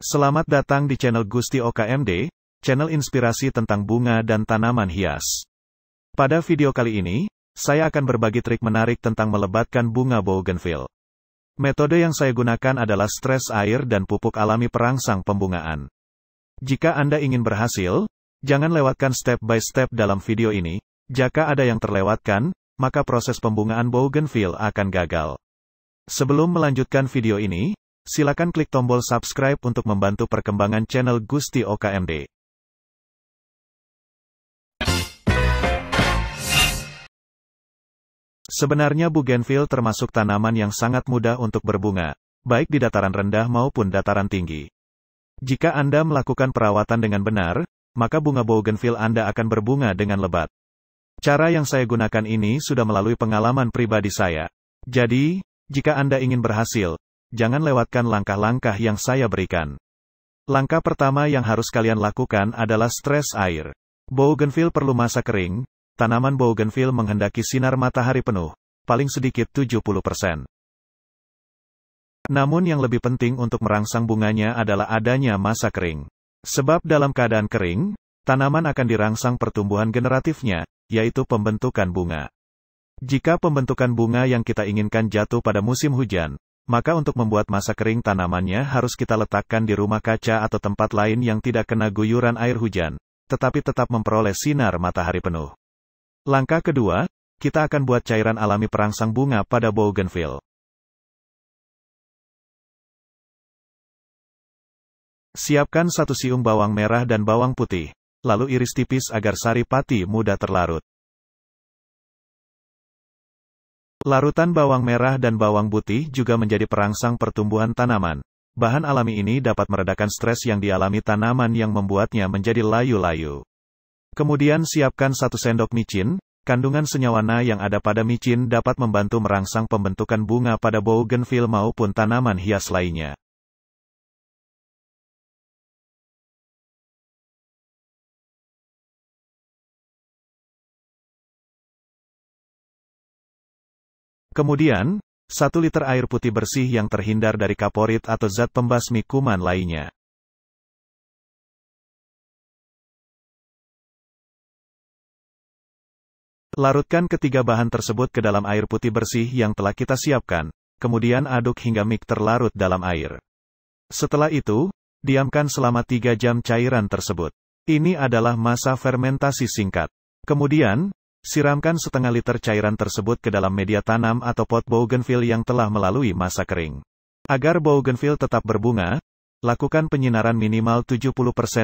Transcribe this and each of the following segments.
Selamat datang di channel Gusti OKMD, channel inspirasi tentang bunga dan tanaman hias. Pada video kali ini, saya akan berbagi trik menarik tentang melebatkan bunga bougainville. Metode yang saya gunakan adalah stres air dan pupuk alami perangsang pembungaan. Jika Anda ingin berhasil, jangan lewatkan step by step dalam video ini. Jika ada yang terlewatkan, maka proses pembungaan bougainville akan gagal. Sebelum melanjutkan video ini, silakan klik tombol subscribe untuk membantu perkembangan channel Gusti OKMD. Sebenarnya bougainville termasuk tanaman yang sangat mudah untuk berbunga, baik di dataran rendah maupun dataran tinggi. Jika Anda melakukan perawatan dengan benar, maka bunga bougainville Anda akan berbunga dengan lebat. Cara yang saya gunakan ini sudah melalui pengalaman pribadi saya. Jadi, jika Anda ingin berhasil, jangan lewatkan langkah-langkah yang saya berikan. Langkah pertama yang harus kalian lakukan adalah stres air. Bougainville perlu masa kering, tanaman bougainville menghendaki sinar matahari penuh, paling sedikit 70%. Namun yang lebih penting untuk merangsang bunganya adalah adanya masa kering. Sebab dalam keadaan kering, tanaman akan dirangsang pertumbuhan generatifnya, yaitu pembentukan bunga. Jika pembentukan bunga yang kita inginkan jatuh pada musim hujan, maka untuk membuat masa kering tanamannya harus kita letakkan di rumah kaca atau tempat lain yang tidak kena guyuran air hujan, tetapi tetap memperoleh sinar matahari penuh. Langkah kedua, kita akan buat cairan alami perangsang bunga pada bougainville. Siapkan satu siung bawang merah dan bawang putih, lalu iris tipis agar sari pati mudah terlarut. Larutan bawang merah dan bawang putih juga menjadi perangsang pertumbuhan tanaman. Bahan alami ini dapat meredakan stres yang dialami tanaman yang membuatnya menjadi layu-layu. Kemudian siapkan satu sendok micin, kandungan senyawana yang ada pada micin dapat membantu merangsang pembentukan bunga pada bougainville maupun tanaman hias lainnya. Kemudian, 1 liter air putih bersih yang terhindar dari kaporit atau zat pembasmi kuman lainnya. Larutkan ketiga bahan tersebut ke dalam air putih bersih yang telah kita siapkan, kemudian aduk hingga mik terlarut dalam air. Setelah itu, diamkan selama 3 jam cairan tersebut. Ini adalah masa fermentasi singkat. Kemudian, Siramkan setengah liter cairan tersebut ke dalam media tanam atau pot bougainville yang telah melalui masa kering. Agar bougainville tetap berbunga, lakukan penyinaran minimal 70%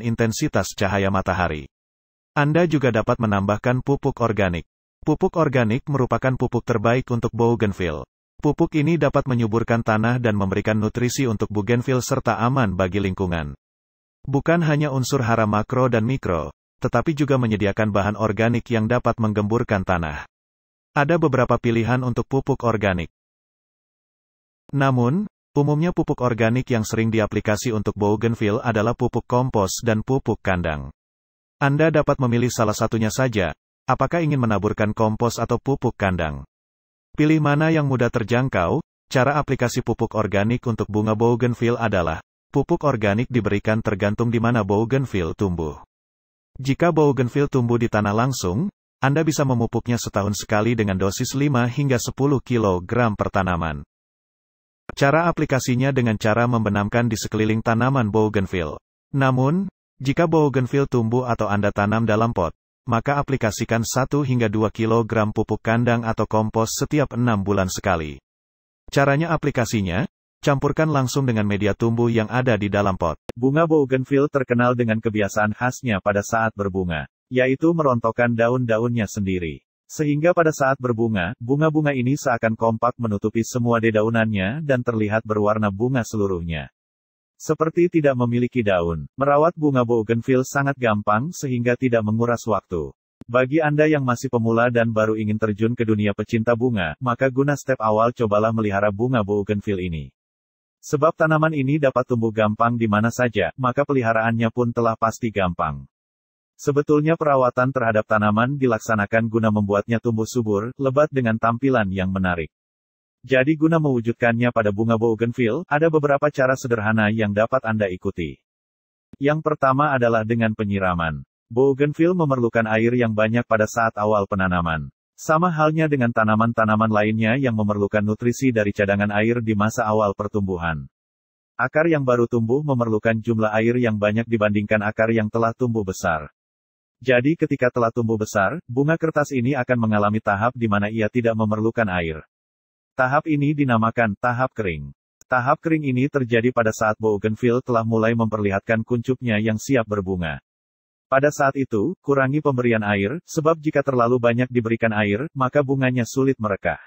intensitas cahaya matahari. Anda juga dapat menambahkan pupuk organik. Pupuk organik merupakan pupuk terbaik untuk bougainville. Pupuk ini dapat menyuburkan tanah dan memberikan nutrisi untuk bougainville serta aman bagi lingkungan. Bukan hanya unsur hara makro dan mikro, tetapi juga menyediakan bahan organik yang dapat menggemburkan tanah. Ada beberapa pilihan untuk pupuk organik. Namun, umumnya pupuk organik yang sering diaplikasi untuk bougainville adalah pupuk kompos dan pupuk kandang. Anda dapat memilih salah satunya saja, apakah ingin menaburkan kompos atau pupuk kandang. Pilih mana yang mudah terjangkau, cara aplikasi pupuk organik untuk bunga bougainville adalah, pupuk organik diberikan tergantung di mana bougainville tumbuh. Jika bougainville tumbuh di tanah langsung, Anda bisa memupuknya setahun sekali dengan dosis 5 hingga 10 kg per tanaman. Cara aplikasinya dengan cara membenamkan di sekeliling tanaman bougainville. Namun, jika bougainville tumbuh atau Anda tanam dalam pot, maka aplikasikan 1 hingga 2 kg pupuk kandang atau kompos setiap 6 bulan sekali. Caranya aplikasinya, Campurkan langsung dengan media tumbuh yang ada di dalam pot. Bunga bougainville terkenal dengan kebiasaan khasnya pada saat berbunga, yaitu merontokkan daun-daunnya sendiri. Sehingga pada saat berbunga, bunga-bunga ini seakan kompak menutupi semua dedaunannya dan terlihat berwarna bunga seluruhnya. Seperti tidak memiliki daun, merawat bunga bougainville sangat gampang sehingga tidak menguras waktu. Bagi Anda yang masih pemula dan baru ingin terjun ke dunia pecinta bunga, maka guna step awal cobalah melihara bunga bougainville ini. Sebab tanaman ini dapat tumbuh gampang di mana saja, maka peliharaannya pun telah pasti gampang. Sebetulnya perawatan terhadap tanaman dilaksanakan guna membuatnya tumbuh subur, lebat dengan tampilan yang menarik. Jadi guna mewujudkannya pada bunga bougainville, ada beberapa cara sederhana yang dapat Anda ikuti. Yang pertama adalah dengan penyiraman. Bougainville memerlukan air yang banyak pada saat awal penanaman. Sama halnya dengan tanaman-tanaman lainnya yang memerlukan nutrisi dari cadangan air di masa awal pertumbuhan. Akar yang baru tumbuh memerlukan jumlah air yang banyak dibandingkan akar yang telah tumbuh besar. Jadi ketika telah tumbuh besar, bunga kertas ini akan mengalami tahap di mana ia tidak memerlukan air. Tahap ini dinamakan tahap kering. Tahap kering ini terjadi pada saat bougainville telah mulai memperlihatkan kuncupnya yang siap berbunga. Pada saat itu, kurangi pemberian air, sebab jika terlalu banyak diberikan air, maka bunganya sulit merekah.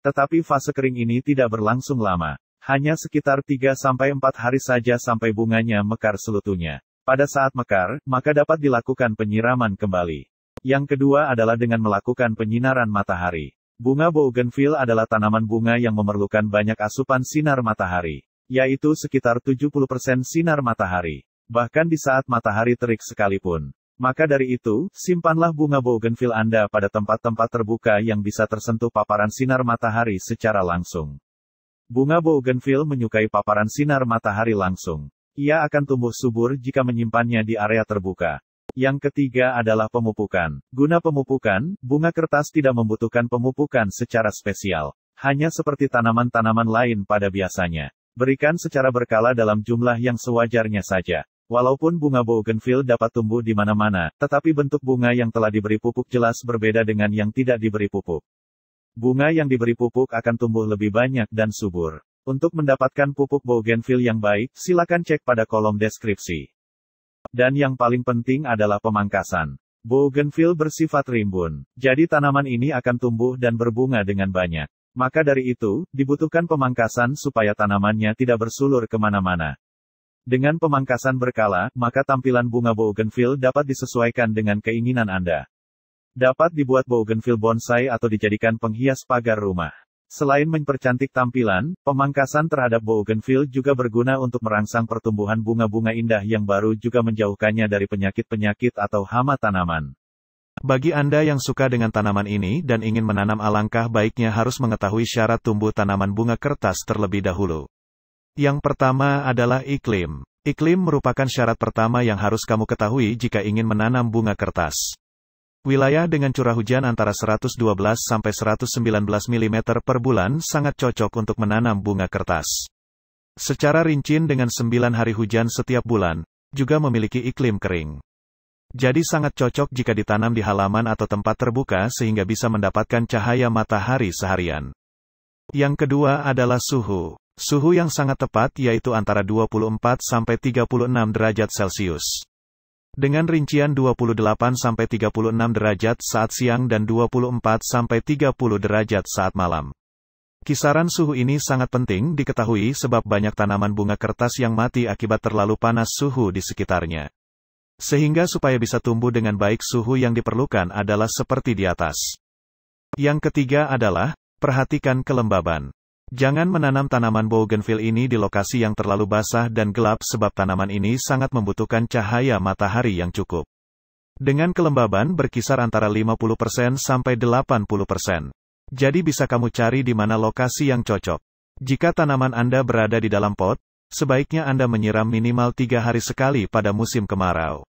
Tetapi fase kering ini tidak berlangsung lama. Hanya sekitar 3-4 hari saja sampai bunganya mekar selutunya. Pada saat mekar, maka dapat dilakukan penyiraman kembali. Yang kedua adalah dengan melakukan penyinaran matahari. Bunga bougainville adalah tanaman bunga yang memerlukan banyak asupan sinar matahari, yaitu sekitar 70% sinar matahari bahkan di saat matahari terik sekalipun. Maka dari itu, simpanlah bunga bougainville Anda pada tempat-tempat terbuka yang bisa tersentuh paparan sinar matahari secara langsung. Bunga bougainville menyukai paparan sinar matahari langsung. Ia akan tumbuh subur jika menyimpannya di area terbuka. Yang ketiga adalah pemupukan. Guna pemupukan, bunga kertas tidak membutuhkan pemupukan secara spesial. Hanya seperti tanaman-tanaman lain pada biasanya. Berikan secara berkala dalam jumlah yang sewajarnya saja. Walaupun bunga bougainville dapat tumbuh di mana-mana, tetapi bentuk bunga yang telah diberi pupuk jelas berbeda dengan yang tidak diberi pupuk. Bunga yang diberi pupuk akan tumbuh lebih banyak dan subur. Untuk mendapatkan pupuk bougainville yang baik, silakan cek pada kolom deskripsi. Dan yang paling penting adalah pemangkasan. Bougainville bersifat rimbun, jadi tanaman ini akan tumbuh dan berbunga dengan banyak. Maka dari itu, dibutuhkan pemangkasan supaya tanamannya tidak bersulur kemana-mana. Dengan pemangkasan berkala, maka tampilan bunga bougainville dapat disesuaikan dengan keinginan Anda. Dapat dibuat bougainville bonsai atau dijadikan penghias pagar rumah. Selain mempercantik tampilan, pemangkasan terhadap bougainville juga berguna untuk merangsang pertumbuhan bunga-bunga indah yang baru juga menjauhkannya dari penyakit-penyakit atau hama tanaman. Bagi Anda yang suka dengan tanaman ini dan ingin menanam alangkah baiknya harus mengetahui syarat tumbuh tanaman bunga kertas terlebih dahulu. Yang pertama adalah iklim. Iklim merupakan syarat pertama yang harus kamu ketahui jika ingin menanam bunga kertas. Wilayah dengan curah hujan antara 112 sampai 119 mm per bulan sangat cocok untuk menanam bunga kertas. Secara rinci dengan 9 hari hujan setiap bulan, juga memiliki iklim kering. Jadi sangat cocok jika ditanam di halaman atau tempat terbuka sehingga bisa mendapatkan cahaya matahari seharian. Yang kedua adalah suhu. Suhu yang sangat tepat yaitu antara 24 sampai 36 derajat Celcius. Dengan rincian 28 sampai 36 derajat saat siang dan 24 sampai 30 derajat saat malam. Kisaran suhu ini sangat penting diketahui sebab banyak tanaman bunga kertas yang mati akibat terlalu panas suhu di sekitarnya. Sehingga supaya bisa tumbuh dengan baik suhu yang diperlukan adalah seperti di atas. Yang ketiga adalah, perhatikan kelembaban. Jangan menanam tanaman bougainville ini di lokasi yang terlalu basah dan gelap sebab tanaman ini sangat membutuhkan cahaya matahari yang cukup. Dengan kelembaban berkisar antara 50% sampai 80%. Jadi bisa kamu cari di mana lokasi yang cocok. Jika tanaman Anda berada di dalam pot, sebaiknya Anda menyiram minimal 3 hari sekali pada musim kemarau.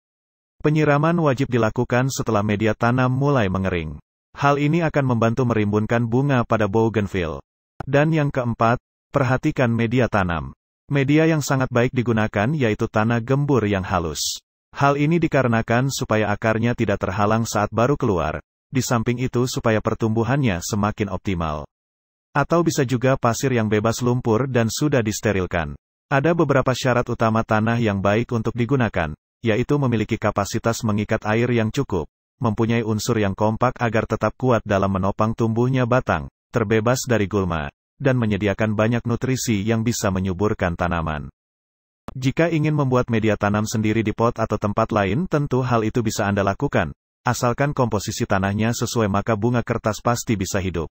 Penyiraman wajib dilakukan setelah media tanam mulai mengering. Hal ini akan membantu merimbunkan bunga pada bougainville. Dan yang keempat, perhatikan media tanam. Media yang sangat baik digunakan yaitu tanah gembur yang halus. Hal ini dikarenakan supaya akarnya tidak terhalang saat baru keluar, di samping itu supaya pertumbuhannya semakin optimal. Atau bisa juga pasir yang bebas lumpur dan sudah disterilkan. Ada beberapa syarat utama tanah yang baik untuk digunakan, yaitu memiliki kapasitas mengikat air yang cukup, mempunyai unsur yang kompak agar tetap kuat dalam menopang tumbuhnya batang, terbebas dari gulma, dan menyediakan banyak nutrisi yang bisa menyuburkan tanaman. Jika ingin membuat media tanam sendiri di pot atau tempat lain tentu hal itu bisa Anda lakukan, asalkan komposisi tanahnya sesuai maka bunga kertas pasti bisa hidup.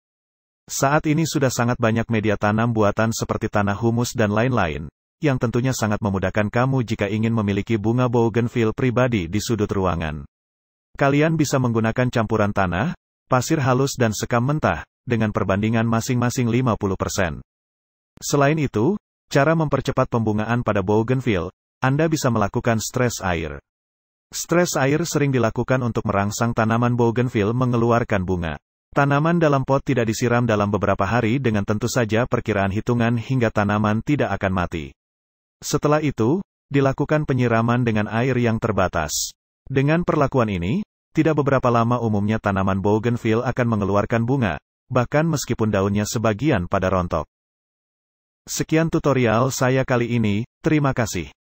Saat ini sudah sangat banyak media tanam buatan seperti tanah humus dan lain-lain, yang tentunya sangat memudahkan kamu jika ingin memiliki bunga bougainville pribadi di sudut ruangan. Kalian bisa menggunakan campuran tanah, pasir halus dan sekam mentah, dengan perbandingan masing-masing 50%. Selain itu, cara mempercepat pembungaan pada bougainville, Anda bisa melakukan stress air. Stres air sering dilakukan untuk merangsang tanaman bougainville mengeluarkan bunga. Tanaman dalam pot tidak disiram dalam beberapa hari dengan tentu saja perkiraan hitungan hingga tanaman tidak akan mati. Setelah itu, dilakukan penyiraman dengan air yang terbatas. Dengan perlakuan ini, tidak beberapa lama umumnya tanaman bougainville akan mengeluarkan bunga, bahkan meskipun daunnya sebagian pada rontok. Sekian tutorial saya kali ini, terima kasih.